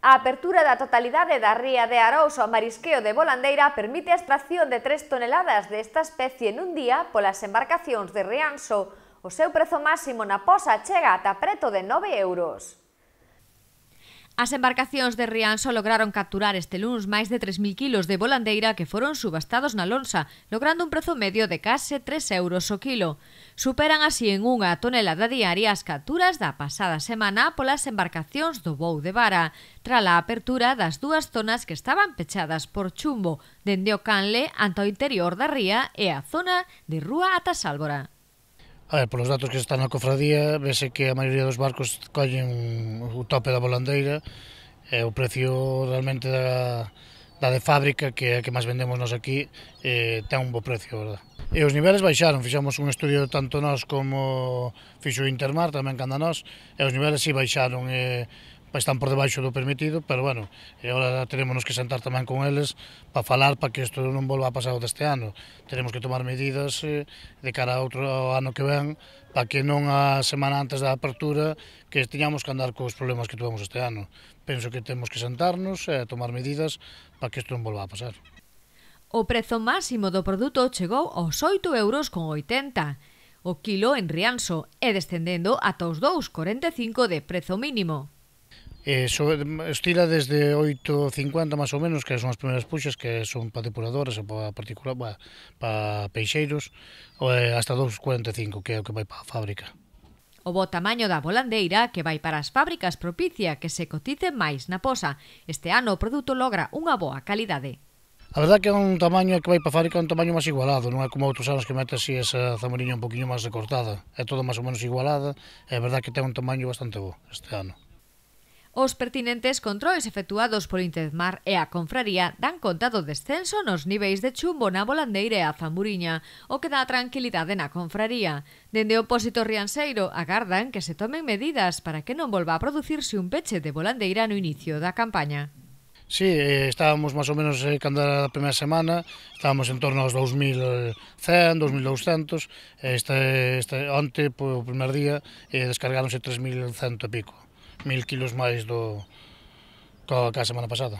A apertura da totalidade da ría de Arouso ao marisqueo de Volandeira permite a extracción de 3 toneladas desta especie nun día polas embarcacións de Rianso. O seu prezo máximo na posa chega ata preto de 9 euros. As embarcacións de Rianxo lograron capturar este luns máis de 3.000 kilos de volandeira que foron subastados na lonsa, logrando un prezo medio de case 3 euros o kilo. Superan así en unha tonelada diaria as capturas da pasada semana polas embarcacións do Bou de Vara, tra a apertura das dúas zonas que estaban pechadas por chumbo, dende o Canle ante o interior da ría e a zona de Rúa ata Sálvora. A ver, polos datos que están na cofradía, vese que a maioría dos barcos collen o tope da volandeira e o precio realmente da, da de fábrica, que é a que máis vendemos nós aquí, eh, ten un bo precio, verdad? E os niveles baixaron, fixamos un estudio tanto nós como fixo Intermar, tamén canda nós, e os niveles si baixaron, eh, Pois están por debaixo do permitido, pero bueno, e agora tenemos que sentar tamén con eles para falar para que isto non volva a pasar deste ano. Tenemos que tomar medidas eh, de cara a outro ano que ven para que non a semana antes da apertura que teñamos que andar cos problemas que tuvemos este ano. Penso que temos que sentarnos e eh, tomar medidas para que isto non volva a pasar. O prezo máximo do produto chegou aos 8 euros con 80 o kilo en Rianxo e descendendo ata os 2,45 de prezo mínimo. Eh, so, estila desde 8.50 máis ou menos, que son as primeiras puxas, que son para depuradoras ou para particular, para, para peixeiros, eh, hasta 2.45, que é o que vai para a fábrica. O bo tamaño da volandeira que vai para as fábricas propicia que se cotice máis na posa. Este ano o produto logra unha boa calidade. A verdade que é un tamaño que vai para a fábrica, é un tamaño máis igualado, non é como outros anos que mete así esa zamoriña un poquinho máis recortada. É todo máis ou menos igualada, é verdade que ten un tamaño bastante bo este ano. Os pertinentes controles efectuados por Intezmar e a Confraría dan contado descenso nos niveis de chumbo na Volandeira e a Zamburiña, o que dá tranquilidade na Confraría. Dende o opósito rianseiro agardan que se tomen medidas para que non volva a producirse un peche de Volandeira no inicio da campaña. Sí, eh, estábamos máis ou menos eh, cando era a primeira semana, estábamos en torno aos 2100, 2200, eh, este, este onte, o primer día, eh, descargáronse 3100 e pico mil kilos máis do que a semana pasada.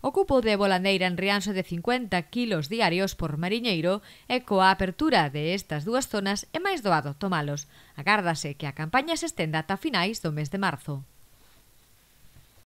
O cupo de volandeira en Rianxo de 50 kilos diarios por mariñeiro e coa apertura de estas dúas zonas é máis doado tomalos. Agárdase que a campaña se estenda ata finais do mes de marzo.